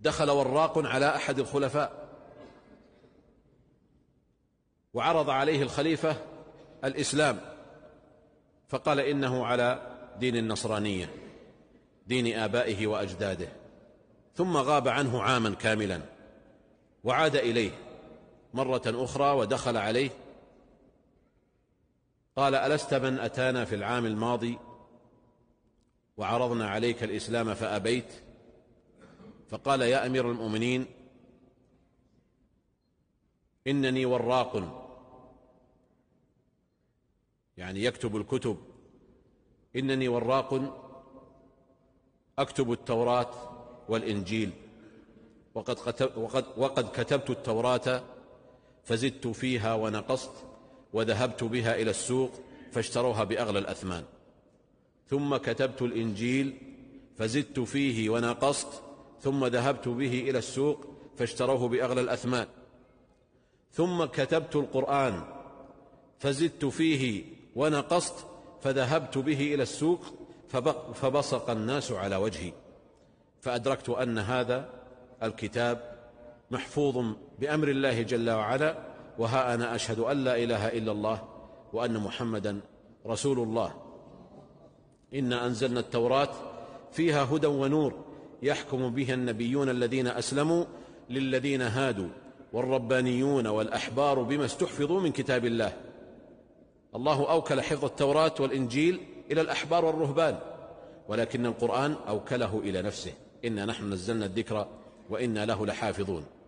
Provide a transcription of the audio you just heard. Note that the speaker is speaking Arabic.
دخل وراق على أحد الخلفاء وعرض عليه الخليفة الإسلام فقال إنه على دين النصرانية دين آبائه وأجداده ثم غاب عنه عاما كاملا وعاد إليه مرة أخرى ودخل عليه قال ألست من أتانا في العام الماضي وعرضنا عليك الإسلام فأبيت فقال يا امير المؤمنين انني وراق يعني يكتب الكتب انني وراق اكتب التوراه والانجيل وقد وقد وقد كتبت التوراه فزدت فيها ونقصت وذهبت بها الى السوق فاشتروها باغلى الاثمان ثم كتبت الانجيل فزدت فيه ونقصت ثم ذهبت به إلى السوق فاشتروه بأغلى الأثمان ثم كتبت القرآن فزدت فيه ونقصت فذهبت به إلى السوق فبصق الناس على وجهي فأدركت أن هذا الكتاب محفوظ بأمر الله جل وعلا وها أنا أشهد أن لا إله إلا الله وأن محمدا رسول الله إنا أنزلنا التوراة فيها هدى ونور يحكم بها النبيون الذين أسلموا للذين هادوا والربانيون والأحبار بما استحفظوا من كتاب الله الله أوكل حفظ التوراة والإنجيل إلى الأحبار والرهبان ولكن القرآن أوكله إلى نفسه إنا نحن نزلنا الذكر وإنا له لحافظون